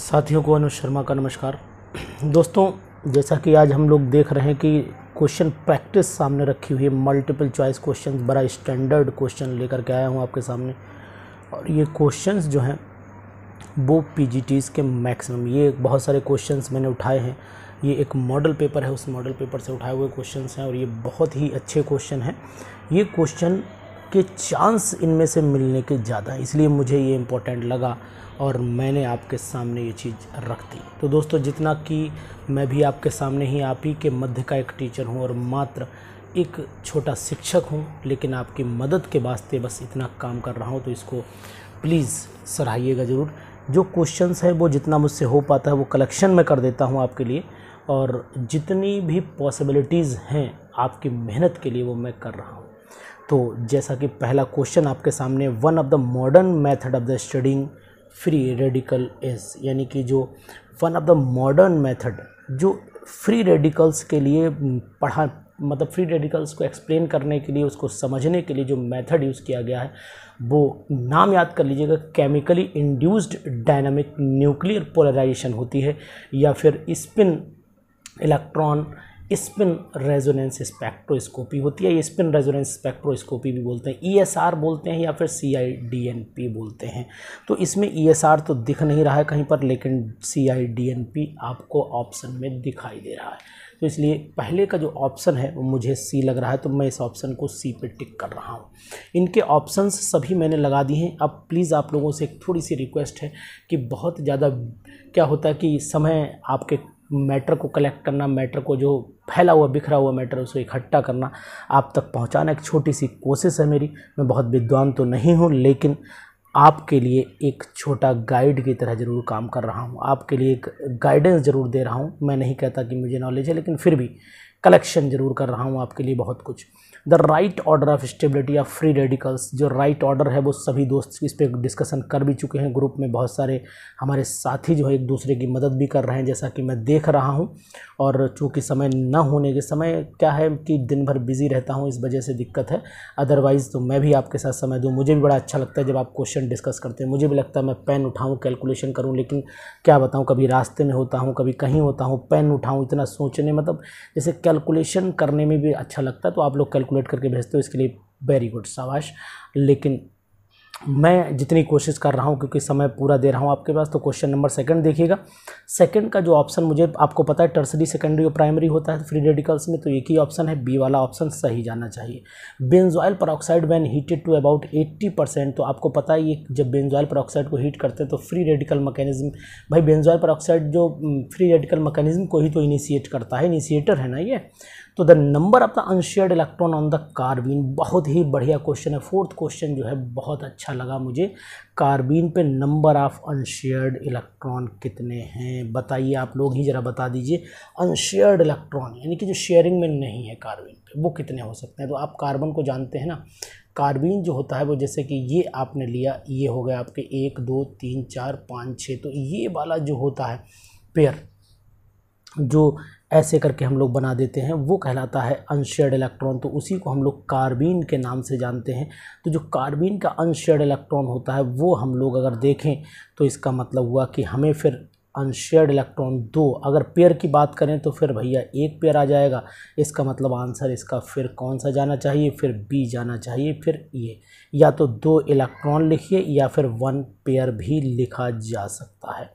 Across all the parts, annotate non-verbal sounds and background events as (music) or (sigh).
साथियों को अनुज शर्मा का नमस्कार दोस्तों जैसा कि आज हम लोग देख रहे हैं कि क्वेश्चन प्रैक्टिस सामने रखी हुई है मल्टीपल चॉइस क्वेश्चन बड़ा स्टैंडर्ड क्वेश्चन लेकर के आया हूँ आपके सामने और ये क्वेश्चन जो हैं वो पी के मैक्सिमम ये बहुत सारे क्वेश्चन मैंने उठाए हैं ये एक मॉडल पेपर है उस मॉडल पेपर से उठाए हुए क्वेश्चन हैं और ये बहुत ही अच्छे क्वेश्चन हैं ये क्वेश्चन के चांस इनमें से मिलने के ज़्यादा इसलिए मुझे ये इम्पोर्टेंट लगा और मैंने आपके सामने ये चीज़ रख दी तो दोस्तों जितना कि मैं भी आपके सामने ही आप ही के मध्य का एक टीचर हूँ और मात्र एक छोटा शिक्षक हूँ लेकिन आपकी मदद के वास्ते बस इतना काम कर रहा हूँ तो इसको प्लीज़ सराहिएगा ज़रूर जो क्वेश्चंस है वो जितना मुझसे हो पाता है वो कलेक्शन में कर देता हूँ आपके लिए और जितनी भी पॉसिबिलिटीज़ हैं आपकी मेहनत के लिए वो मैं कर रहा हूँ तो जैसा कि पहला क्वेश्चन आपके सामने one of the modern method of the studying free radicals यानी कि जो one of the modern method जो फ्री रेडिकल्स के लिए पढ़ा मतलब फ्री रेडिकल्स को एक्सप्लेन करने के लिए उसको समझने के लिए जो मेथड यूज़ किया गया है वो नाम याद कर लीजिएगा chemically induced dynamic nuclear polarisation होती है या फिर spin electron spin resonance spectroscopy होती है ये स्पिन रेजोनेंस स्पेक्ट्रोस्कोपी भी बोलते हैं ईएसआर e बोलते हैं या फिर सीआईडीएनपी बोलते हैं तो इसमें ईएसआर e तो दिख नहीं रहा है कहीं पर लेकिन सीआईडीएनपी आपको ऑप्शन में दिखाई दे रहा है तो इसलिए पहले का जो ऑप्शन है वो मुझे सी लग रहा है तो मैं इस ऑप्शन को सी पे टिक कर रहा हूँ इनके ऑप्शंस सभी मैंने लगा दिए हैं अब प्लीज़ आप लोगों से एक थोड़ी सी रिक्वेस्ट है कि बहुत ज़्यादा क्या होता है कि समय आपके मैटर को कलेक्ट करना मैटर को जो फैला हुआ बिखरा हुआ मैटर उसको इकट्ठा करना आप तक पहुंचाना एक छोटी सी कोशिश है मेरी मैं बहुत विद्वान तो नहीं हूँ लेकिन आपके लिए एक छोटा गाइड की तरह ज़रूर काम कर रहा हूँ आपके लिए एक गाइडेंस ज़रूर दे रहा हूँ मैं नहीं कहता कि मुझे नॉलेज है लेकिन फिर भी कलेक्शन ज़रूर कर रहा हूँ आपके लिए बहुत कुछ the right order of stability of free radicals जो राइट right ऑर्डर है वो सभी दोस्त इस पर डिस्कशन कर भी चुके हैं ग्रुप में बहुत सारे हमारे साथी जो है एक दूसरे की मदद भी कर रहे हैं जैसा कि मैं देख रहा हूँ और चूँकि समय न होने के समय क्या है कि दिन भर बिजी रहता हूँ इस वजह से दिक्कत है अदरवाइज़ तो मैं भी आपके साथ समय दूँ मुझे भी बड़ा अच्छा लगता है जब आप क्वेश्चन डिस्कस करते हैं मुझे भी लगता है मैं पेन उठाऊँ कैलकुलेशन करूँ लेकिन क्या बताऊँ कभी रास्ते में होता हूँ कभी कहीं होता हूँ पेन उठाऊँ इतना सोचने मतलब जैसे कैलकुलेशन करने में भी अच्छा लगता है तो आप लोग कैलकुलेशन कैलकुलेट करके भेजते हो इसके लिए वेरी गुड शाबाश लेकिन मैं जितनी कोशिश कर रहा हूँ क्योंकि समय पूरा दे रहा हूँ आपके पास तो क्वेश्चन नंबर सेकंड देखिएगा सेकंड का जो ऑप्शन मुझे आपको पता है टर्सरी सेकेंडरी और प्राइमरी होता है फ्री रेडिकल्स में तो एक ही ऑप्शन है बी वाला ऑप्शन सही जाना चाहिए benzoyl peroxide when heated to about eighty percent तो आपको पता है ये जब बेंजॉयल परऑक्साइड को हीट करते हैं तो फ्री रेडिकल मकैनिज्म भाई बेंजॉयल परऑक्साइड जो फ्री रेडिकल मकैनिज्म को ही तो इनिशिएट करता है इनिशिएटर है ना ये तो the number of the unshared electron on the carbene बहुत ही बढ़िया क्वेश्चन है फोर्थ क्वेश्चन जो है बहुत अच्छा लगा मुझे कार्बीन पे नंबर ऑफ अनशेयर्ड इलेक्ट्रॉन कितने हैं बताइए आप लोग ही ज़रा बता दीजिए अनशेयर्ड इलेक्ट्रॉन यानी कि जो शेयरिंग में नहीं है कार्बीन पे वो कितने हो सकते हैं तो आप कार्बन को जानते हैं ना कार्बीन जो होता है वो जैसे कि ये आपने लिया ये हो गया आपके एक दो तीन चार पाँच छः तो ये वाला जो होता है पेयर जो ऐसे करके हम लोग बना देते हैं वो कहलाता है अनशेयर्ड इलेक्ट्रॉन तो उसी को हम लोग कार्बीन के नाम से जानते हैं तो जो कार्बीन का अनशेयर्ड इलेक्ट्रॉन होता है वो हम लोग अगर देखें तो इसका मतलब हुआ कि हमें फिर अनशेयर्ड इलेक्ट्रॉन दो अगर पेयर की बात करें तो फिर भैया एक पेयर आ जाएगा इसका मतलब आंसर इसका फिर कौन सा जाना चाहिए फिर बी जाना चाहिए फिर ए या तो दो इलेक्ट्रॉन लिखिए या फिर वन पेयर भी लिखा जा सकता है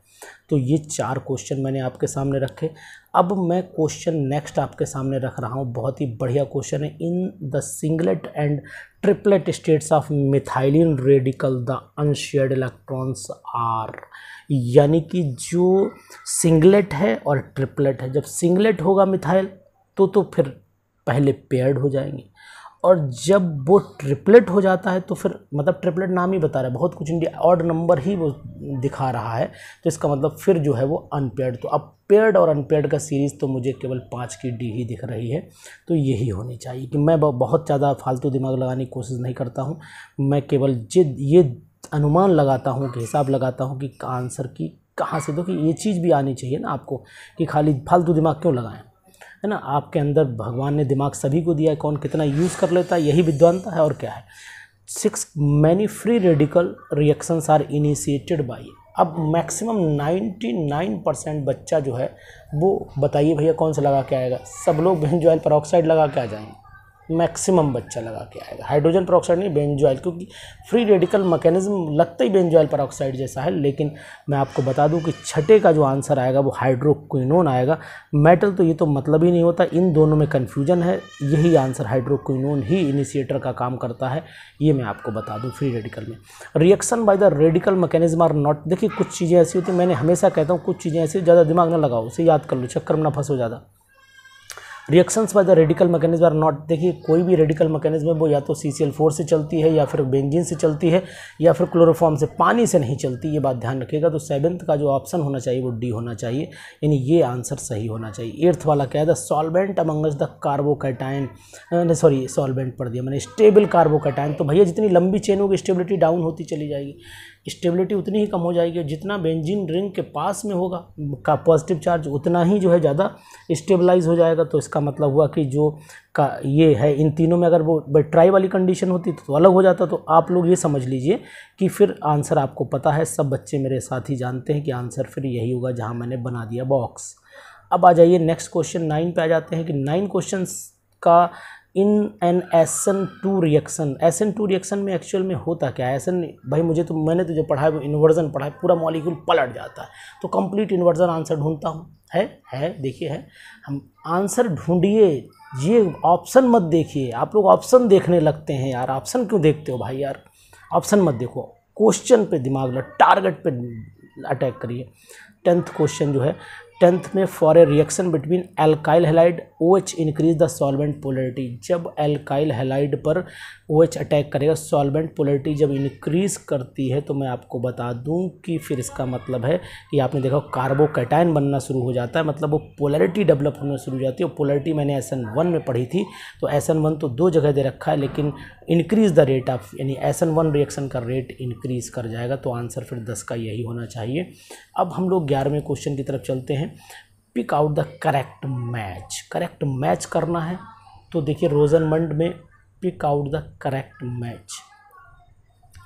तो ये चार क्वेश्चन मैंने आपके सामने रखे अब मैं क्वेश्चन नेक्स्ट आपके सामने रख रहा हूँ बहुत ही बढ़िया क्वेश्चन है in the singlet and triplet states of methylene radical the unshared electrons are यानी कि जो सिंगलेट है और ट्रिपलेट है जब सिंगलेट होगा मिथाइल तो तो फिर पहले पेयर्ड हो जाएंगे और जब वो ट्रिपलेट हो जाता है तो फिर मतलब ट्रिपलेट नाम ही बता रहा है बहुत कुछ इंडिया ऑड नंबर ही वो दिखा रहा है तो इसका मतलब फिर जो है वो अनपेड तो अब पेड और अनपेड का सीरीज़ तो मुझे केवल पाँच की डी ही दिख रही है तो यही होनी चाहिए कि मैं बहुत ज़्यादा फालतू दिमाग लगाने की कोशिश नहीं करता हूँ मैं केवल जिद ये अनुमान लगाता हूँ कि हिसाब लगाता हूँ कि आंसर की कहाँ से दो तो कि ये चीज़ भी आनी चाहिए ना आपको कि खाली फालतू दिमाग क्यों लगाएं है ना आपके अंदर भगवान ने दिमाग सभी को दिया है कौन कितना यूज़ कर लेता है यही विद्वानता है और क्या है six many free radical reactions are initiated by अब मैक्सिमम 99 परसेंट बच्चा जो है वो बताइए भैया कौन सा लगा के आएगा सब लोग (laughs) है पर लगा के आ जाएंगे मैक्सिमम बच्चा लगा के आएगा हाइड्रोजन परऑक्साइड नहीं बेंजोइल क्योंकि फ्री रेडिकल मैकेनिज्म लगता ही बेंजोइल परऑक्साइड जैसा है लेकिन मैं आपको बता दूं कि छठे का जो आंसर आएगा वो हाइड्रोक्विनोन आएगा मेटल तो ये तो मतलब ही नहीं होता इन दोनों में कन्फ्यूजन है यही आंसर हाइड्रोक्विनोन ही इनिशिएटर का काम करता है ये मैं आपको बता दूँ फ्री रेडिकल में reaction by the radical mechanism are not देखिए कुछ चीज़ें ऐसी होती मैंने हमेशा कहता हूँ कुछ चीज़ें ऐसी ज़्यादा दिमाग ना लगाओ उसे याद कर लो चक्कर में ना फंसो ज़्यादा reactions by the radical mechanism are not देखिए कोई भी रेडिकल मैकेनिज्म है वो या तो सी सी एल फोर से चलती है या फिर बेंजिन से चलती है या फिर क्लोरोफॉर्म से पानी से नहीं चलती ये बात ध्यान रखिएगा तो सेवन्थ का जो ऑप्शन होना चाहिए वो डी होना चाहिए यानी ये आंसर सही होना चाहिए एर्थ वाला क्या है the solvent amongst the carbocation sorry solvent पढ़ दिया मैंने स्टेबल कार्बोकैटाइन तो भैया जितनी लंबी चेन होगी स्टेबिलिटी डाउन होती चली जाएगी स्टेबिलिटी उतनी ही कम हो जाएगी जितना बेंजीन रिंग के पास में होगा का पॉजिटिव चार्ज उतना ही जो है ज़्यादा स्टेबलाइज हो जाएगा तो इसका मतलब हुआ कि जो का ये है इन तीनों में अगर वो ट्राई वाली कंडीशन होती तो अलग हो जाता तो आप लोग ये समझ लीजिए कि फिर आंसर आपको पता है सब बच्चे मेरे साथ ही जानते हैं कि आंसर फिर यही होगा जहाँ मैंने बना दिया बॉक्स अब आ जाइए नेक्स्ट क्वेश्चन नाइन पर आ जाते हैं कि नाइन क्वेश्चन का in an S N two reaction S N two reaction में एक्चुअल में होता क्या है एन भाई मुझे तो मैंने तो जो पढ़ा है वो इन्वर्जन पढ़ा है पूरा मॉलिक्यूल पलट जाता है तो कंप्लीट इन्वर्जन आंसर ढूंढता हूँ है है देखिए है हम आंसर ढूंढिए ये ऑप्शन मत देखिए आप लोग ऑप्शन देखने लगते हैं यार ऑप्शन क्यों देखते हो भाई यार ऑप्शन मत देखो क्वेश्चन पे दिमाग लो टारगेट पे अटैक करिए टेंथ क्वेश्चन जो है टेंथ में for a reaction between alkyl halide O H increase the solvent polarity जब एल्काइल हेलाइड पर ओ एच अटैक करेगा सॉल्वेंट पोलरिटी जब इंक्रीज करती है तो मैं आपको बता दूं कि फिर इसका मतलब है कि आपने देखा कार्बोकेटाइन बनना शुरू हो जाता है मतलब वो पोलरिटी डेवलप होना शुरू हो जाती है और पोलरिटी मैंने एस एन वन में पढ़ी थी तो एस एन वन तो दो जगह दे रखा है लेकिन इंक्रीज द रेट ऑफ यानी एस एन वन रिएक्शन का रेट इंक्रीज कर जाएगा तो आंसर फिर दस का यही होना चाहिए अब हम लोग ग्यारहवें क्वेश्चन की तरफ चलते हैं pick out the correct match correct match करना है तो देखिए रोजनमंड में pick out the correct match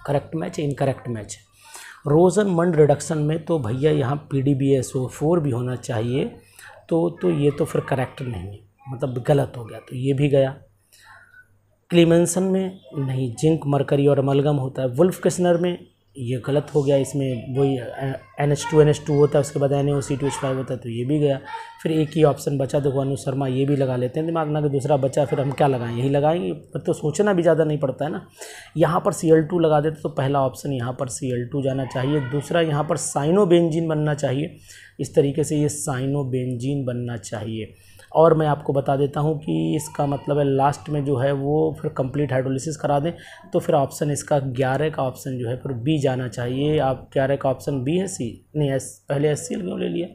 correct match incorrect match Rosenmund reduction में तो भैया यहाँ P D B S O four भी होना चाहिए तो तो ये तो फिर करेक्ट नहीं मतलब गलत हो गया तो ये भी गया क्लीमेंसन में नहीं जिंक मरकरी और अमलगम होता है वुल्फ किस्नर में ये गलत हो गया इसमें वही N H two N H two होता है उसके बाद N A O C two H five होता है तो ये भी गया फिर एक ही ऑप्शन बचा देखो अनु शर्मा ये भी लगा लेते हैं दिमाग ना कि दूसरा बचा फिर हम क्या लगाएं यही लगाएंगे पर तो सोचना भी ज़्यादा नहीं पड़ता है ना यहाँ पर सी एल टू लगा देते तो पहला ऑप्शन यहाँ पर सी एल टू जाना चाहिए दूसरा यहाँ पर साइनो बेंजिन बनना चाहिए इस तरीके से ये साइनो बेंजिन बनना चाहिए और मैं आपको बता देता हूँ कि इसका मतलब है लास्ट में जो है वो फिर कंप्लीट हाइड्रोलिसिस करा दें तो फिर ऑप्शन इसका ग्यारह का ऑप्शन जो है फिर बी जाना चाहिए आप ग्यारह का ऑप्शन बी है सी नहीं एस पहले एस क्यों ले लिया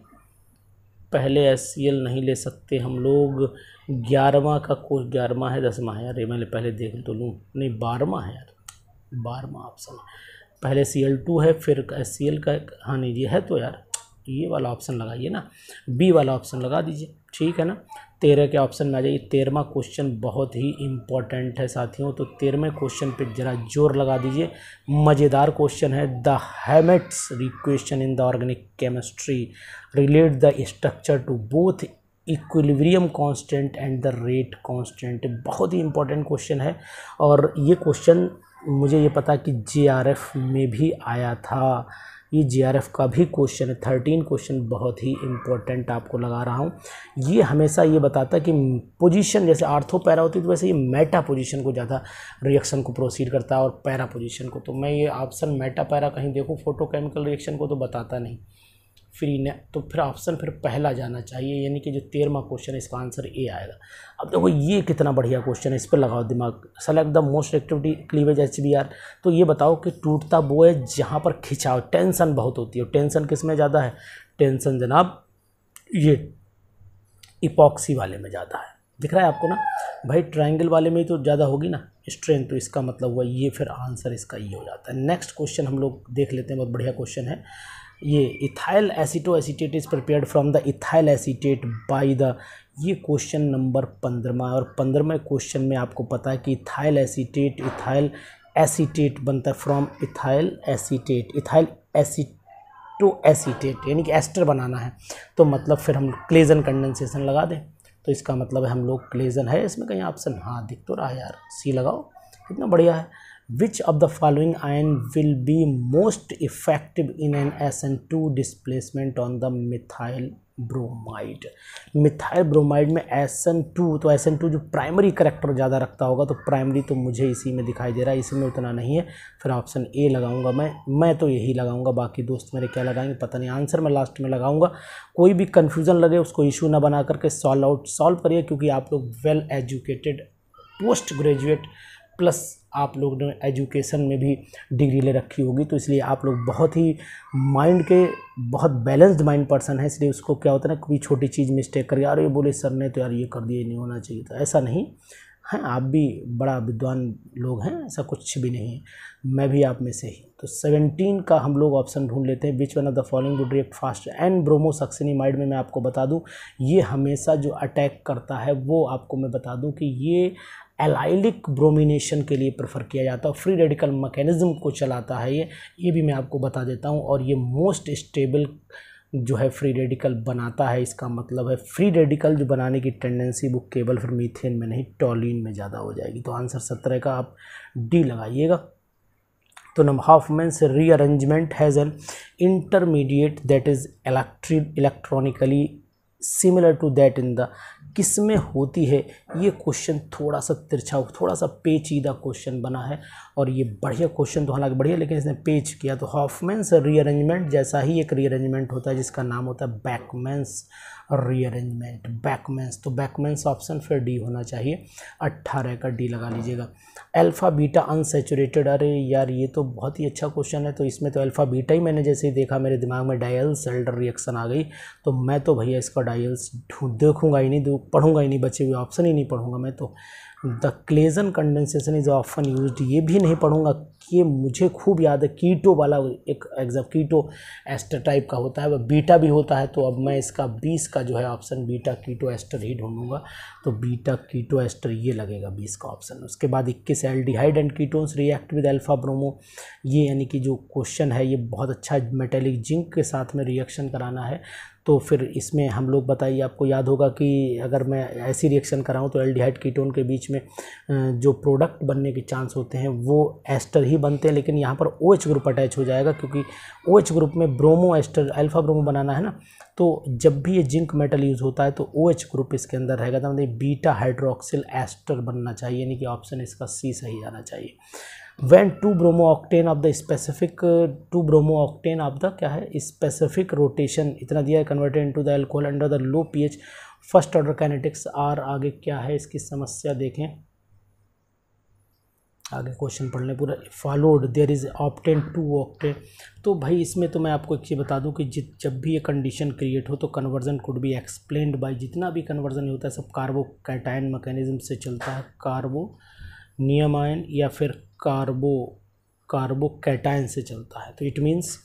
पहले एस नहीं ले सकते हम लोग ग्यारहवा का कोर्स ग्यारहवा है दसवा है यार मैंने पहले देख तो लूँ नहीं बारहवा है यार बारहवा ऑप्शन पहले सी एल टू है फिर एस सी एल का हाँ नहीं ये है तो यार ये वाला ऑप्शन लगाइए ना बी वाला ऑप्शन लगा दीजिए ठीक है ना तेरह के ऑप्शन में आ जाइए तेरहवा क्वेश्चन बहुत ही इम्पॉर्टेंट है साथियों तो तेरहवें क्वेश्चन पे ज़रा जोर लगा दीजिए मज़ेदार क्वेश्चन है the Hammett's equation in the organic chemistry relate the structure to both equilibrium constant and the rate constant बहुत ही इंपॉर्टेंट क्वेश्चन है और ये क्वेश्चन मुझे ये पता कि जे में भी आया था ये जीआरएफ का भी क्वेश्चन है थर्टीन क्वेश्चन बहुत ही इम्पोर्टेंट आपको लगा रहा हूँ ये हमेशा ये बताता है कि पोजीशन जैसे आर्थो पैरा होती है तो वैसे ये मेटा पोजीशन को ज़्यादा रिएक्शन को प्रोसीड करता है और पैरा पोजीशन को तो मैं ये ऑप्शन मेटा पैरा कहीं देखूँ फोटोकेमिकल रिएक्शन को तो बताता नहीं फ्री ने तो फिर ऑप्शन फिर पहला जाना चाहिए यानी कि जो तेरहवा क्वेश्चन है इसका आंसर ए आएगा अब देखो ये कितना बढ़िया क्वेश्चन है इस पर लगाओ दिमाग select the most activity cleavage H B R तो ये बताओ कि टूटता वो है जहाँ पर खिंचाव टेंसन बहुत होती है टेंशन किस में ज़्यादा है टेंशन जनाब ये इपॉक्सी वाले में ज़्यादा है दिख रहा है आपको ना भाई ट्राइंगल वाले में ही तो ज़्यादा होगी ना स्ट्रेंथ तो इसका मतलब हुआ ये फिर आंसर इसका ये हो जाता है नेक्स्ट क्वेश्चन हम लोग देख लेते हैं बहुत बढ़िया क्वेश्चन है ये ethyl acetoacetate is prepare from the ethyl acetate by the ये क्वेश्चन नंबर पंद्रहवा और पंद्रहवें क्वेश्चन में आपको पता है कि इथाइल एसीटेट इथाइल एसीटेट बनता है from ethyl acetate ethyl acetoacetate यानी कि एस्टर बनाना है तो मतलब फिर हम क्लेजन कंडेंसेशन लगा दें तो इसका मतलब है हम लोग क्लेजन है इसमें कहीं ऑप्शन हाँ दिख तो रहा है यार सी लगाओ कितना बढ़िया है which of the following ion will be most effective in an SN2 displacement on the methyl bromide methyl bromide में एसन टू तो एस एन टू जो प्राइमरी करेक्टर ज़्यादा रखता होगा तो प्राइमरी तो मुझे इसी में दिखाई दे रहा है इसी में उतना नहीं है फिर ऑप्शन ए लगाऊंगा मैं मैं तो यही लगाऊंगा बाकी दोस्त मेरे क्या लगाएंगे पता नहीं आंसर मैं लास्ट में लगाऊंगा कोई भी कन्फ्यूज़न लगे उसको इशू ना बना करके सॉल्व आउट सॉल्व करिए क्योंकि आप लोग well educated post graduate plus आप लोग ने एजुकेशन में भी डिग्री ले रखी होगी तो इसलिए आप लोग बहुत ही माइंड के बहुत बैलेंस्ड माइंड पर्सन है इसलिए उसको क्या होता है ना कोई छोटी चीज़ मिस्टेक कर यार ये बोले सर ने तो यार ये कर दिया नहीं होना चाहिए तो ऐसा नहीं हैं आप भी बड़ा विद्वान लोग हैं ऐसा कुछ भी नहीं है मैं भी आप में से ही तो सेवनटीन का हम लोग ऑप्शन ढूंढ लेते हैं which one of the following would react fast and bromosuccinimide में मैं आपको बता दूं ये हमेशा जो अटैक करता है वो आपको मैं बता दूं कि ये एलाइलिक ब्रोमिनेशन के लिए प्रेफर किया जाता है फ्री रेडिकल मैकेनिज़्म को चलाता है ये ये भी मैं आपको बता देता हूँ और ये मोस्ट स्टेबल जो है फ्री रेडिकल बनाता है इसका मतलब है फ्री रेडिकल जो बनाने की टेंडेंसी वो केवल फिर मीथेन में नहीं टॉलिन में ज़्यादा हो जाएगी तो आंसर सत्रह का आप डी लगाइएगा तो नम से rearrangement has an intermediate that is electric electronically similar to that in the किस में होती है ये क्वेश्चन थोड़ा सा तिरछा थोड़ा सा पेचीदा क्वेश्चन बना है और ये बढ़िया क्वेश्चन तो हालांकि बढ़िया लेकिन इसने पेच किया तो हॉफमेंस रीअरेंजमेंट जैसा ही एक रीअरेंजमेंट होता है जिसका नाम होता है बैकमेंस रीअरेंजमेंट बैकमेंस तो बैकमेंस ऑप्शन फिर डी होना चाहिए अट्ठारह का डी लगा लीजिएगा अल्फ़ा बीटा अनसेचुरेटेड अरे यार ये तो बहुत ही अच्छा क्वेश्चन है तो इसमें तो अल्फ़ा बीटा ही मैंने जैसे ही देखा मेरे दिमाग में डायल्स एल्डर रिएक्शन आ गई तो मैं तो भैया इसका डायल्स देखूंगा ही नहीं पढ़ूंगा ही नहीं बचे हुए ऑप्शन ही नहीं पढ़ूंगा मैं तो the Claisen condensation is often use ये भी नहीं पढ़ूंगा कि मुझे खूब याद है कीटो वाला एक एग्जाम कीटो एस्टर टाइप का होता है वह बीटा भी होता है तो अब मैं इसका बीस का जो है ऑप्शन बीटा कीटो एस्टर ही ढूंढूंगा तो बीटा कीटो एस्टर ये लगेगा बीस का ऑप्शन उसके बाद इक्कीस aldehyde and ketones react with alpha bromo ये यानी कि जो क्वेश्चन है ये बहुत अच्छा मेटेलिक जिंक के साथ में रिएक्शन कराना है तो फिर इसमें हम लोग बताइए आपको याद होगा कि अगर मैं ऐसी रिएक्शन कराऊं तो एल्डिहाइड कीटोन के बीच में जो प्रोडक्ट बनने के चांस होते हैं वो एस्टर ही बनते हैं लेकिन यहाँ पर ओ OH ग्रुप अटैच हो जाएगा क्योंकि ओ OH ग्रुप में ब्रोमो एस्टर अल्फ़ा ब्रोमो बनाना है ना तो जब भी ये जिंक मेटल यूज़ होता है तो ओ OH ग्रुप इसके अंदर रहेगा तो मतलब बीटा हाइड्रोक्सिल एस्टर बनना चाहिए यानी कि ऑप्शन इसका सी सही आना चाहिए when two bromo octane of the specific two bromo octane of the क्या है स्पेसिफिक रोटेशन इतना दिया है converted to the alcohol under the low H first order kinetics are आगे क्या है इसकी समस्या देखें आगे क्वेश्चन पढ़ लें पूरा followed there is octane two octane तो भाई इसमें तो मैं आपको एक चीज़ बता दूं कि जित जब भी ये कंडीशन क्रिएट हो तो conversion could be explained by जितना भी कन्वर्जन होता है सब कार्बो कैटाइन मैकेनिज्म से चलता है कार्बो नियमायन या फिर कार्बो कार्बो कैटाइन से चलता है तो इट मीन्स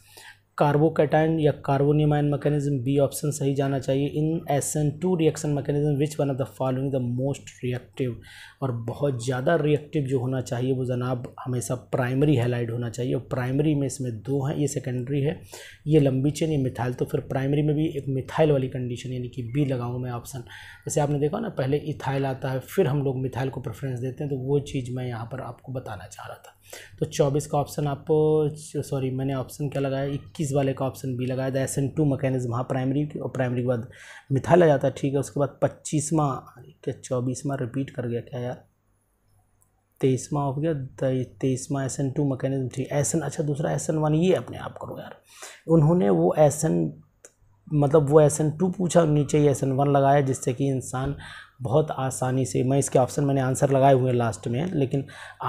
कार्बोकेटाइन या कार्बोनिमाइन मैकेनिज्म बी ऑप्शन सही जाना चाहिए in S N two reaction mechanism which one of the following the most reactive और बहुत ज़्यादा रिएक्टिव जो होना चाहिए वो जनाब हमेशा प्राइमरी हेलाइड होना चाहिए और प्राइमरी में इसमें दो हैं ये सेकेंडरी है ये लंबी चेन ये मिथाइल तो फिर प्राइमरी में भी एक मिथाइल वाली कंडीशन यानी कि बी लगाऊँ मैं ऑप्शन जैसे आपने देखा ना पहले इथाइल आता है फिर हम लोग मिथाइल को प्रेफरेंस देते हैं तो वो चीज़ मैं यहाँ पर आपको बताना चाह रहा था तो चौबीस का ऑप्शन आप सॉरी मैंने ऑप्शन क्या लगाया इक्कीस वाले का ऑप्शन बी लगाया द एन टू मकैनिज्म हाँ प्राइमरी और प्राइमरी के बाद मिथाइल आ जाता है ठीक है उसके बाद पच्चीसवा क्या चौबीसवा रिपीट कर गया क्या यार तेईसवा हो गया तेईसवा S N two mechanism three S N अच्छा दूसरा एस एन वन ये अपने आप करो यार उन्होंने वो एस एन मतलब वो एस एन टू पूछा नीचे ही एस एन वन लगाया जिससे कि इंसान बहुत आसानी से मैं इसके ऑप्शन मैंने आंसर लगाए हुए हैं लास्ट में लेकिन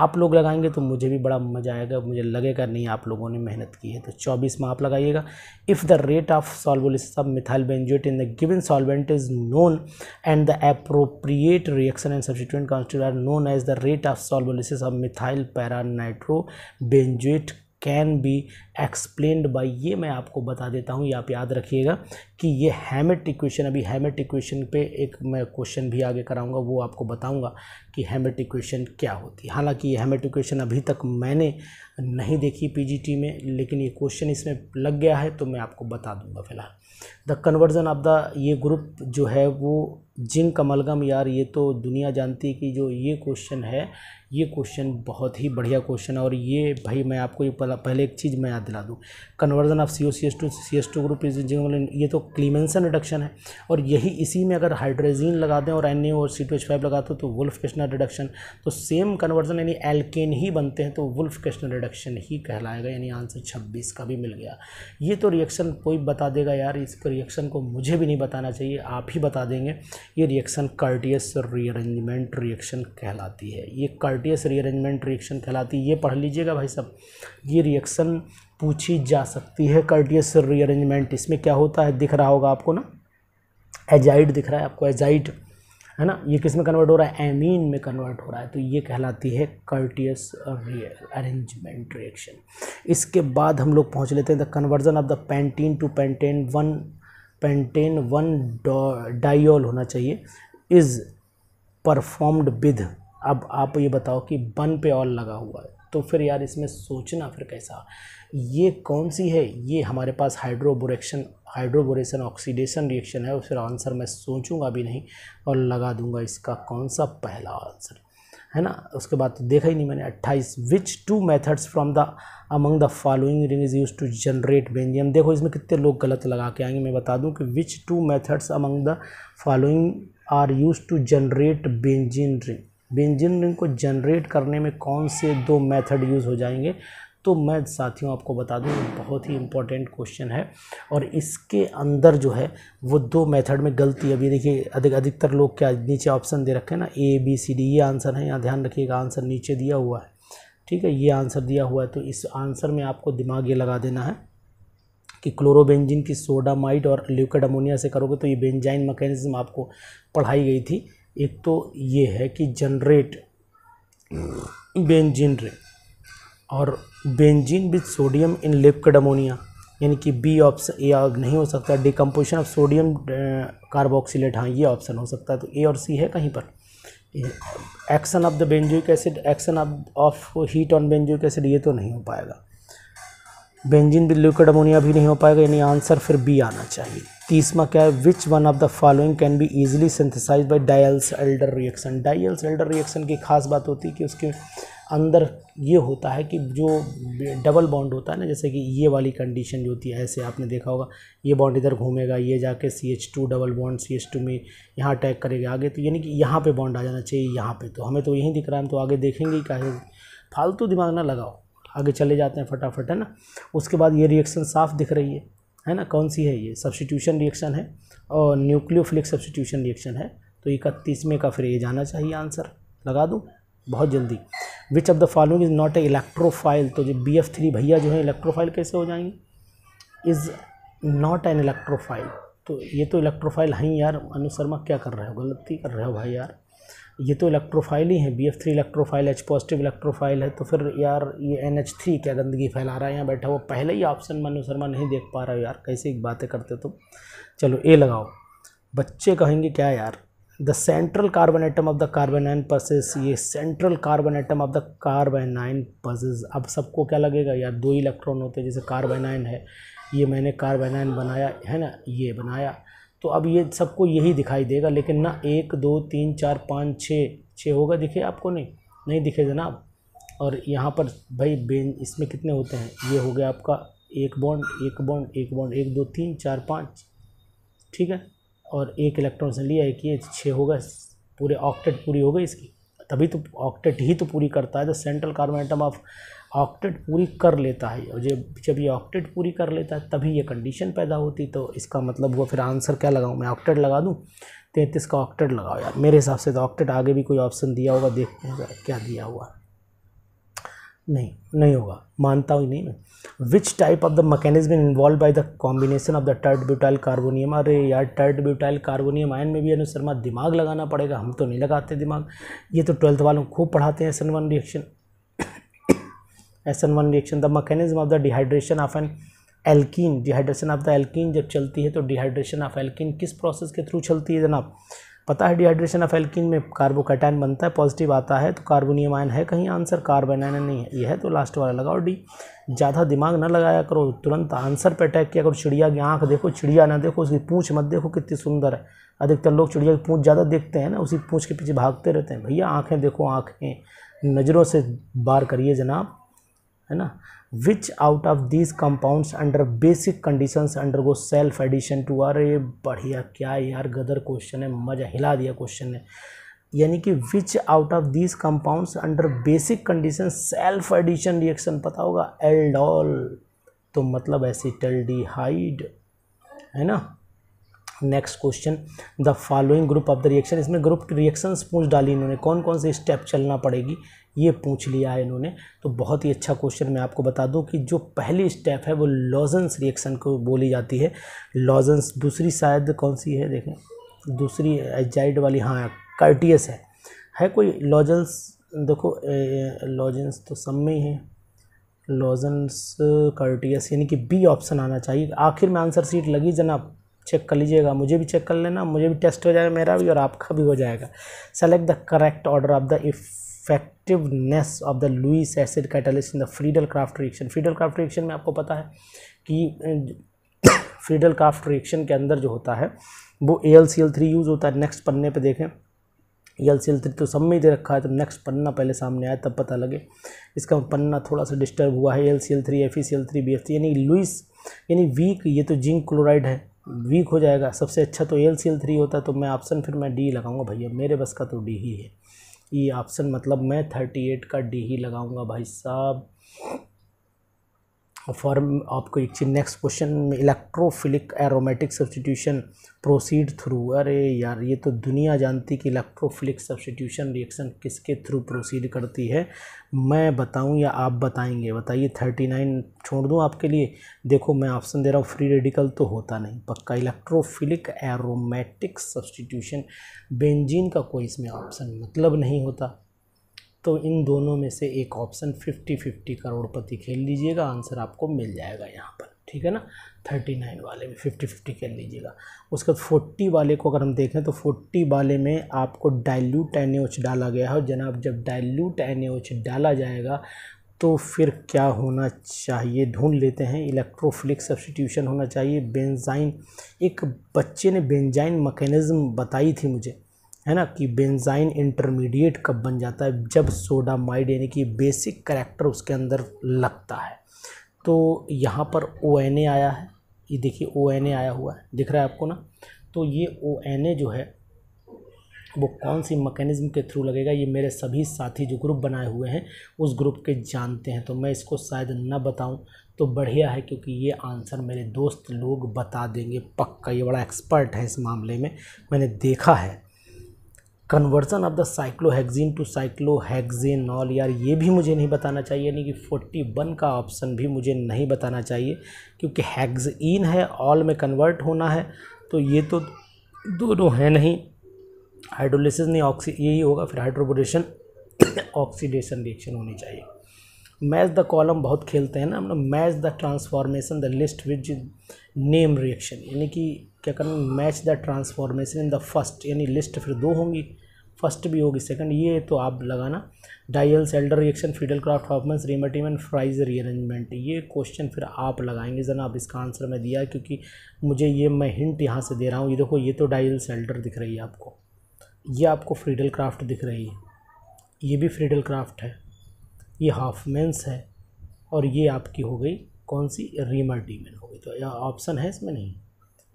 आप लोग लगाएंगे तो मुझे भी बड़ा मज़ा आएगा मुझे लगेगा नहीं आप लोगों ने मेहनत की है तो चौबीस में आप लगाइएगा if the rate of solvolysis sub methyl benzoate in the given solvent is known and the appropriate reaction and substitute constitute are known as the rate of solvolysis of methyl paranitro benzoate can be explained by ये मैं आपको बता देता हूँ ये आप याद रखिएगा कि ये हैमेट इक्वेशन अभी हैमेट इक्वेशन पे एक मैं क्वेश्चन भी आगे कराऊंगा वो आपको बताऊंगा कि हैमेट इक्वेशन क्या होती है हालांकि ये हैमेट इक्वेशन अभी तक मैंने नहीं देखी पीजीटी में लेकिन ये क्वेश्चन इसमें लग गया है तो मैं आपको बता दूंगा फिलहाल द कन्वर्जन ऑफ द ये ग्रुप जो है वो जिंक अमलगम यार ये तो दुनिया जानती है कि जो ये क्वेश्चन है ये क्वेश्चन बहुत ही बढ़िया क्वेश्चन है और ये भाई मैं आपको ये पहले एक चीज़ मैं याद दिला दूँ conversion of C O C S two C S two group ये तो क्लीमेंसन रिडक्शन है और यही इसी में अगर हाइड्रोजीन लगा दें और एन और सी टू एच फाइव लगाते हो तो वुल्फ कृष्णा रिडक्शन तो सेम कन्वर्जन यानी एल्केन ही बनते हैं तो वुल्फ कृष्णा रिडक्शन ही कहलाएगा यानी आंसर छब्बीस का भी मिल गया ये तो रिएक्शन कोई बता देगा यार इस रिएक्शन को मुझे भी नहीं बताना चाहिए आप ही बता देंगे ये रिएक्शन कार्टियस रीअरेंजमेंट रिएक्शन कहलाती है ये कार्ट प्रॉपर्टीज रीअरेंजमेंट रिएक्शन कहलाती है ये पढ़ लीजिएगा भाई सब ये रिएक्शन पूछी जा सकती है कर्टियस रीअरेंजमेंट इसमें क्या होता है दिख रहा होगा आपको ना एजाइड दिख रहा है आपको एजाइड है ना ये किस में कन्वर्ट हो रहा है एमीन में कन्वर्ट हो रहा है तो ये कहलाती है कर्टियस अरेंजमेंट रिएक्शन इसके बाद हम लोग पहुंच लेते हैं the conversion of the pentyne to pentene one pentene one diol होना चाहिए इज़ परफॉर्म्ड विद अब आप ये बताओ कि बन पे और लगा हुआ है तो फिर यार इसमें सोचना फिर कैसा ये कौन सी है ये हमारे पास हाइड्रोबोरेक्शन हाइड्रोबोरेशन ऑक्सीडेशन रिएक्शन है फिर आंसर मैं सोचूंगा भी नहीं और लगा दूंगा इसका कौन सा पहला आंसर है ना उसके बाद तो देखा ही नहीं मैंने 28 which two methods from the among the following ring is use to generate benzene देखो इसमें कितने लोग गलत लगा के आएंगे मैं बता दूं कि which two methods among the following are use to generate benzene ring benzene ring को जनरेट करने में कौन से दो मेथड यूज़ हो जाएंगे तो मैं साथियों आपको बता दूं बहुत ही इंपॉर्टेंट क्वेश्चन है और इसके अंदर जो है वो दो मेथड में गलती अभी देखिए अधिक अधिकतर लोग क्या नीचे ऑप्शन दे रखे हैं ना ए बी सी डी ये आंसर है यहाँ ध्यान रखिएगा आंसर नीचे दिया हुआ है ठीक है ये आंसर दिया हुआ है तो इस आंसर में आपको दिमाग ये लगा देना है कि क्लोरोबेंजिन की सोडामाइड और ल्यूकड अमोनिया से करोगे तो ये बेंजाइन मैकेनिज्म आपको पढ़ाई गई थी एक तो ये है कि जनरेट बेंजिन रे और benzene with sodium in liquid ammonia यानी कि बी ऑप्शन ए नहीं हो सकता डिकम्पोजिशन ऑफ सोडियम कार्बोक्सीलेट हाँ ये ऑप्शन हो सकता है तो ए और सी है कहीं पर action of the benzoic acid action of of heat on benzoic acid ये तो नहीं हो पाएगा बेंजीन भी लिक्विड अमोनिया भी नहीं हो पाएगा यानी आंसर फिर बी आना चाहिए तीसवा क्या है which one of the following can be easily synthesise by Diels Alder reaction Diels Alder reaction की खास बात होती है कि उसके अंदर ये होता है कि जो डबल बॉन्ड होता है ना जैसे कि ये वाली कंडीशन जो होती है ऐसे आपने देखा होगा ये बॉन्ड इधर घूमेगा ये जाके C H two double bond C H two में यहाँ अटैक करेगा आगे तो यानी कि यहाँ पे बॉन्ड आ जाना चाहिए यहाँ पे तो हमें तो यहीं दिख रहा है हम तो आगे देखेंगे कहे काहे फालतू दिमाग ना लगाओ आगे चले जाते हैं फटाफट है ना उसके बाद ये रिएक्शन साफ दिख रही है है ना कौन सी है ये सब्सटीट्यूशन रिएक्शन है और न्यूक्लियोफिलिक सब्सटीट्यूशन रिएक्शन है तो इकतीस में का फिर ये जाना चाहिए आंसर लगा दूँ बहुत जल्दी which of the following is not a electrophile तो जो बी एफ थ्री भैया जो है इलेक्ट्रोफाइल कैसे हो जाएंगे इज़ नॉट एन इलेक्ट्रोफाइल तो ये तो इलेक्ट्रोफाइल हैं यार अनु शर्मा क्या कर रहे हो गलती कर रहे हो भाई यार ये तो इलेक्ट्रोफाइल ही है B F three electrophile H positive electrophile है तो फिर यार ये एन एच थ्री क्या गंदगी फैला रहा है यहाँ बैठा हुआ पहले ही ऑप्शन मनु शर्मा नहीं देख पा रहा हो यार कैसे बातें करते तो चलो ए लगाओ बच्चे कहेंगे क्या यार the central carbon atom of the carbon nine possesses ये central carbon atom of the carbon nine possesses अब सबको क्या लगेगा यार दो इलेक्ट्रॉन होते हैं जैसे कार्बन नाइन है ये मैंने कार्बन नाइन बनाया है ना ये बनाया तो अब ये सबको यही दिखाई देगा लेकिन ना एक दो तीन चार पाँच छः छः होगा दिखे आपको नहीं नहीं दिखे जनाब और यहाँ पर भाई बेन इसमें कितने होते हैं ये हो गया आपका एक बॉन्ड एक बॉन्ड एक बॉन्ड एक दो तीन चार पाँच ठीक है और एक इलेक्ट्रॉन से लिया एक ये छः होगा पूरे ऑक्टेट पूरी हो गई इसकी तभी तो ऑक्टेट ही तो पूरी करता है the central carbon atom of octet पूरी कर लेता है और जब जब ये ऑक्टेट पूरी कर लेता है तभी ये कंडीशन पैदा होती तो इसका मतलब हुआ फिर आंसर क्या लगाऊँ मैं ऑक्टेट लगा दूँ तैंतीस का ऑक्टेट लगाओ यार मेरे हिसाब से तो ऑक्टेट आगे भी कोई ऑप्शन दिया होगा देखते हैं क्या दिया हुआ नहीं नहीं होगा मानता हूँ नहीं मैं which type of the mechanism involve by the combination of the tert butyl carbonium अरे यार टर्ट ब्यूटाइल कार्बोनियम आयन में भी अनुसरमा दिमाग लगाना पड़ेगा हम तो नहीं लगाते दिमाग ये तो ट्वेल्थ वालों खूब पढ़ाते हैं S N one reaction one reaction the mechanism of the dehydration of an alkene dehydration of the alkene जब चलती है तो डिहाइड्रेशन ऑफ एल्कीन किस प्रोसेस के थ्रू चलती है जनाब पता है डिहाइड्रेशन ऑफ एल्कीन में कार्बोकैटाइन बनता है पॉजिटिव आता है तो कार्बोनियम आयन है कहीं आंसर कार्बन आयन नहीं है यह है तो लास्ट वाला लगाओ डी ज़्यादा दिमाग ना लगाया करो तुरंत आंसर पर अटैक किया करो चिड़िया की आँख देखो चिड़िया ना देखो उसकी पूँछ मत देखो कितनी सुंदर है अधिकतर लोग चिड़िया की पूँछ ज़्यादा देखते हैं ना उसी पूँछ के पीछे भागते रहते हैं भैया आँखें देखो आँखें नज़रों से बार करिए जनाब है ना which out of these compounds under basic conditions go self addition to are ये बढ़िया क्या यार गदर क्वेश्चन है मजा हिला दिया क्वेश्चन ने यानी कि which out of these compounds under basic condition self addition reaction पता होगा एल्डॉल तो मतलब एसिटल डी हाइड है ना next question the following group of the reaction इसमें ग्रुप रिएक्शंस पूछ डाली इन्होंने कौन कौन से स्टेप चलना पड़ेगी ये पूछ लिया है इन्होंने तो बहुत ही अच्छा क्वेश्चन मैं आपको बता दूं कि जो पहली स्टेप है वो लॉजेंस रिएक्शन को बोली जाती है लॉजेंस दूसरी शायद कौन सी है देखें दूसरी एजाइड वाली हाँ कार्टियस है है कोई लॉजेंस देखो लॉजेंस तो सब में ही है लॉजेंस कार्टियस यानी कि बी ऑप्शन आना चाहिए आखिर में आंसर सीट लगी जनाब चेक कर लीजिएगा मुझे भी चेक कर लेना मुझे भी टेस्ट हो जाएगा मेरा भी और आपका भी हो जाएगा select the correct order of the effectiveness of the Lewis acid catalyst in the Friedel Crafts reaction Friedel Crafts reaction में आपको पता है कि फ्रीडल क्राफ्ट रिएक्शन के अंदर जो होता है वो A L C L three use होता है नेक्स्ट पन्ने पर देखें A L C L three तो सब में ही दे रखा है तो नेक्स्ट पन्ना पहले सामने आया तब पता लगे इसका पन्ना थोड़ा सा डिस्टर्ब हुआ है A L C L three F E C L three B F three यानी लुइस यानी वीक ये तो जिंक क्लोराइड है वीक हो जाएगा सबसे अच्छा तो एल सी एल थ्री होता तो मैं ऑप्शन फिर मैं डी लगाऊंगा भैया मेरे बस का तो डी ही है ये ऑप्शन मतलब मैं थर्टी एट का डी ही लगाऊंगा भाई साहब फॉर्म आपको एक चीज नेक्स्ट क्वेश्चन में electrophilic aromatic substitution proceed through अरे यार ये तो दुनिया जानती कि इलेक्ट्रोफिलिक सब्सटीट्यूशन रिएक्शन किसके थ्रू प्रोसीड करती है मैं बताऊं या आप बताएंगे बताइए थर्टी नाइन छोड़ दूं आपके लिए देखो मैं ऑप्शन दे रहा हूँ फ्री रेडिकल तो होता नहीं पक्का इलेक्ट्रोफिलिक एरोमेटिक सब्सटीट्यूशन बेंजीन का कोई इसमें ऑप्शन मतलब नहीं होता तो इन दोनों में से एक ऑप्शन फिफ्टी फिफ्टी करोड़पति खेल लीजिएगा आंसर आपको मिल जाएगा यहाँ पर ठीक है ना थर्टी नाइन वाले में फिफ्टी फिफ्टी खेल लीजिएगा उसके बाद फोर्टी वाले को अगर हम देखें तो फोर्टी वाले में आपको डायल्यूट एन डाला गया है और जनाब जब डायल्यूट एन डाला जाएगा तो फिर क्या होना चाहिए ढूंढ लेते हैं इलेक्ट्रोफिलिक सब्सटीट्यूशन होना चाहिए बेंजाइन एक बच्चे ने बेंजाइन मकैनिज़्म बताई थी मुझे है ना कि बेंजाइन इंटरमीडिएट कब बन जाता है जब सोडामाइड यानी कि बेसिक करेक्टर उसके अंदर लगता है तो यहाँ पर ओ आया है ये देखिए ओ आया हुआ है दिख रहा है आपको ना तो ये ओ जो है वो कौन सी मैकेनिज्म के थ्रू लगेगा ये मेरे सभी साथी जो ग्रुप बनाए हुए हैं उस ग्रुप के जानते हैं तो मैं इसको शायद ना बताऊं तो बढ़िया है क्योंकि ये आंसर मेरे दोस्त लोग बता देंगे पक्का ये बड़ा एक्सपर्ट है इस मामले में मैंने देखा है conversion of the cyclohexene to cyclohexanol यार ये भी मुझे नहीं बताना चाहिए यानी कि 41 का ऑप्शन भी मुझे नहीं बताना चाहिए क्योंकि हैगजीन है ऑल में कन्वर्ट होना है तो ये तो दोनों है नहीं हाइड्रोलिसिस नहीं ऑक्सी यही होगा फिर हाइड्रोबोडेशन ऑक्सीडेशन रिएक्शन होनी चाहिए मैच द कॉलम बहुत खेलते हैं ना हम लोग match the transformation the list which name reaction यानी कि क्या करना match the transformation in the first यानी लिस्ट फिर दो होंगी फर्स्ट भी होगी सेकंड ये तो आप लगाना Diels Alder reaction Friedel Crafts Hofmann's रिमेटिव एंड फ्राइज रीअरेंजमेंट ये क्वेश्चन फिर आप लगाएंगे जना आप इसका आंसर मैं दिया क्योंकि मुझे ये मैं हिंट यहाँ से दे रहा हूँ ये देखो ये तो डायल सेल्डर दिख रही है आपको ये आपको फ्रीडल क्राफ्ट दिख रही है ये भी फ्रीडल क्राफ्ट है ये हॉफमेंस है और ये आपकी हो गई कौन सी रीमर टीमन हो गई तो यह ऑप्शन है इसमें नहीं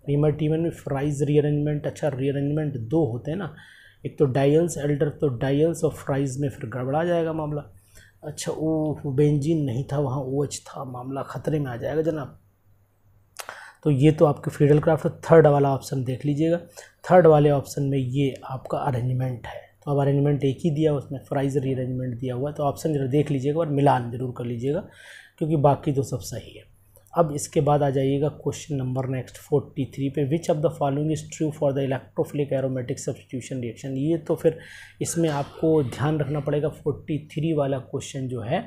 रीमर टीमन में फ्राइज रीअरेंजमेंट अच्छा रीअरेंजमेंट दो होते हैं ना एक तो डायल्स एल्डर तो डायल्स और फ्राइज़ में फिर गड़बड़ा जाएगा मामला अच्छा वो बेंजीन नहीं था वहाँ ओएच था मामला ख़तरे में आ जाएगा जनाब तो ये तो आपके फीडल क्राफ्ट थर्ड वाला ऑप्शन देख लीजिएगा थर्ड वाले ऑप्शन में ये आपका अरेंजमेंट है तो अब अरेंजमेंट एक ही दिया उसमें फ्राइज रीअरेंजमेंट दिया हुआ है तो ऑप्शन जरा देख लीजिएगा और मिलान ज़रूर कर लीजिएगा क्योंकि बाकी तो सब सही है अब इसके बाद आ जाइएगा question number next forty three पे which of the following is true for the electrophilic aromatic substitution reaction ये तो फिर इसमें आपको ध्यान रखना पड़ेगा फोर्टी थ्री वाला क्वेश्चन जो है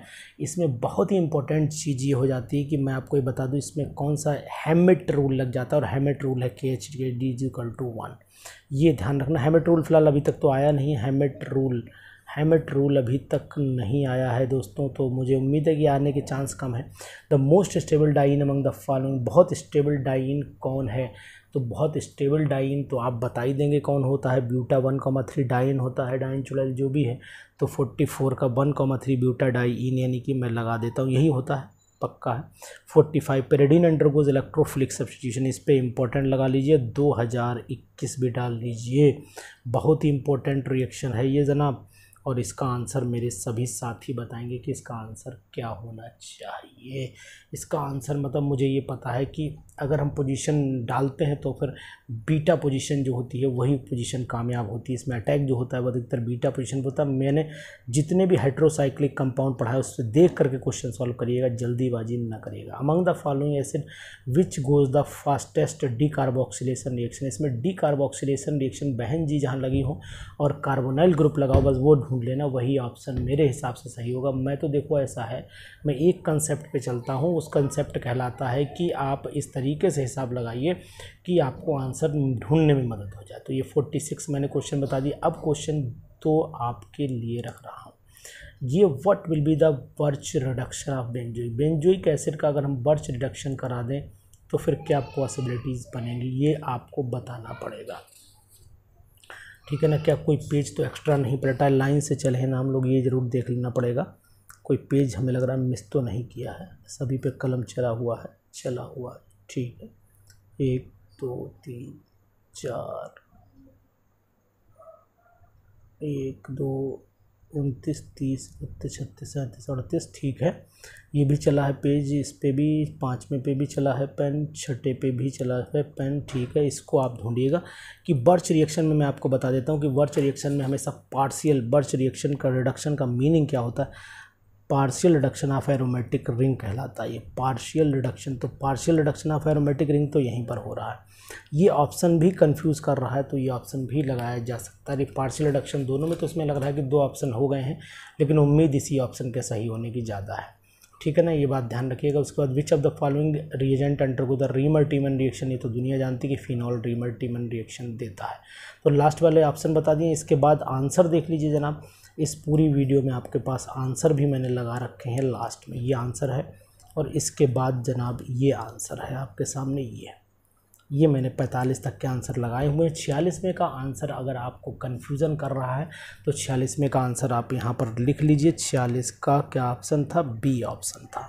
इसमें बहुत ही इंपॉर्टेंट चीज़ ये हो जाती है कि मैं आपको ये बता दूँ इसमें कौन सा हैमिट रूल लग जाता है और हैमिट रूल है के एच के डी इजिकल टू वन ये ध्यान रखना हैमिट रूल फ़िलहाल अभी तक तो आया नहीं हैमिट रूल हैमेट रूल अभी तक नहीं आया है दोस्तों तो मुझे उम्मीद है कि आने के चांस कम है the most stable diene among the following बहुत स्टेबल डाइन कौन है तो बहुत स्टेबल डाइन तो आप बता ही देंगे कौन होता है buta one comma three diene होता है डाइन चुलाइल जो भी है तो फोर्टी फोर का one comma three buta diene यानी कि मैं लगा देता हूँ यही होता है पक्का है forty five pyridine undergoes electrophilic substitution इस पर इम्पोर्टेंट लगा लीजिए दो हज़ार इक्कीस भी डाल लीजिए बहुत ही इम्पोर्टेंट रिएक्शन है ये जनाब और इसका आंसर मेरे सभी साथी बताएंगे कि इसका आंसर क्या होना चाहिए इसका आंसर मतलब मुझे ये पता है कि अगर हम पोजीशन डालते हैं तो फिर बीटा पोजीशन जो होती है वही पोजीशन कामयाब होती है इसमें अटैक जो होता है वह अधिकतर बीटा पोजीशन पर होता है मैंने जितने भी हाइड्रोसाइक्लिक कंपाउंड पढ़ाए उससे देख करके क्वेश्चन सॉल्व करिएगा जल्दीबाजी ना करिएगा among the following acid which goes the fastest decarboxylation reaction इसमें डीकार्बोक्सिलेशन रिएक्शन बहन जी जहाँ लगी हो और कार्बोनाइल ग्रुप लगाओ बस वो ढूंढ लेना वही ऑप्शन मेरे हिसाब से सही होगा मैं तो देखो ऐसा है मैं एक कंसेप्ट पर चलता हूँ उस कंसेप्ट कहलाता है कि आप इस तरीके से हिसाब लगाइए कि आपको आंसर आंसर ढूंढने में मदद हो जाए तो ये फोर्टी सिक्स मैंने क्वेश्चन बता दिया अब क्वेश्चन तो आपके लिए रख रहा हूँ ये what will be the Birch reduction of benzoic benzoic acid का अगर हम बर्च रिडक्शन करा दें तो फिर क्या पॉसिबिलिटीज़ बनेंगी ये आपको बताना पड़ेगा ठीक है ना क्या कोई पेज तो एक्स्ट्रा नहीं पलटा है लाइन से चले हैं ना हम लोग ये ज़रूर देख लेना पड़ेगा कोई पेज हमें लग रहा है मिस तो नहीं किया है सभी पे कलम चला हुआ है चला हुआ है ठीक है एक दो तीन चार एक दो उनतीस तीस इकतीस छत्तीस सैंतीस अड़तीस ठीक है ये भी चला है पेज इस पे भी पाँचवें पे भी चला है पेन छठे पे भी चला है पेन ठीक है इसको आप ढूंढिएगा कि बर्च रिएक्शन में मैं आपको बता देता हूँ कि बर्च रिएक्शन में हमेशा पार्शियल बर्च रिएक्शन का रिडक्शन का मीनिंग क्या होता है partial reduction of aromatic ring कहलाता है ये पार्शियल रिडक्शन तो partial reduction of aromatic ring तो यहीं पर हो रहा है ये ऑप्शन भी कंफ्यूज कर रहा है तो ये ऑप्शन भी लगाया जा सकता है पार्शियल रिडक्शन दोनों में तो इसमें लग रहा है कि दो ऑप्शन हो गए हैं लेकिन उम्मीद इसी ऑप्शन के सही होने की ज़्यादा है ठीक है ना ये बात ध्यान रखिएगा उसके बाद which of the following reagent undergo the Reimer Tiemann reaction ये तो दुनिया जानती है कि फिनॉल रीमर टीमन रिएक्शन देता है तो लास्ट वाले ऑप्शन बता दिए इसके बाद आंसर देख लीजिए जनाब इस पूरी वीडियो में आपके पास आंसर भी मैंने लगा रखे हैं लास्ट में ये आंसर है और इसके बाद जनाब ये आंसर है आपके सामने ये है ये मैंने 45 तक के आंसर लगाए हुए हैं छियालीसवें का आंसर अगर आपको कन्फ्यूज़न कर रहा है तो छियालीसवें का आंसर आप यहाँ पर लिख लीजिए छियालीस का क्या ऑप्शन था बी ऑप्शन था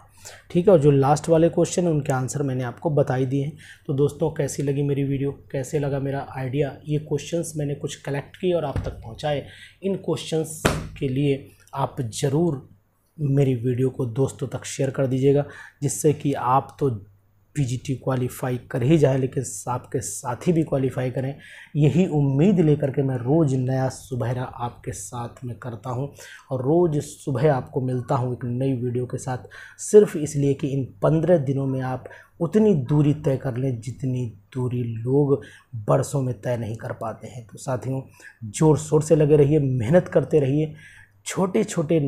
ठीक है और जो लास्ट वाले क्वेश्चन हैं उनके आंसर मैंने आपको बताई दिए हैं तो दोस्तों कैसी लगी मेरी वीडियो कैसे लगा मेरा आइडिया ये क्वेश्चंस मैंने कुछ कलेक्ट किए और आप तक पहुंचाए इन क्वेश्चंस के लिए आप ज़रूर मेरी वीडियो को दोस्तों तक शेयर कर दीजिएगा जिससे कि आप तो पीजीटी क्वालिफाई कर ही जाए लेकिन आपके साथी भी क्वालिफाई करें यही उम्मीद लेकर के मैं रोज़ नया सुबहरा आपके साथ में करता हूं और रोज़ सुबह आपको मिलता हूं एक नई वीडियो के साथ सिर्फ इसलिए कि इन पंद्रह दिनों में आप उतनी दूरी तय कर लें जितनी दूरी लोग बरसों में तय नहीं कर पाते हैं तो साथियों ज़ोर शोर से लगे रहिए मेहनत करते रहिए छोटे छोटे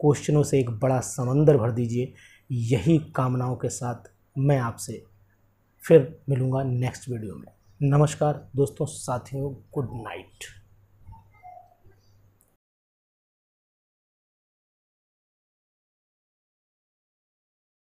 क्वेश्चनों से एक बड़ा समंदर भर दीजिए यही कामनाओं के साथ मैं आपसे फिर मिलूँगा नेक्स्ट वीडियो में नमस्कार दोस्तों साथियों गुड नाइट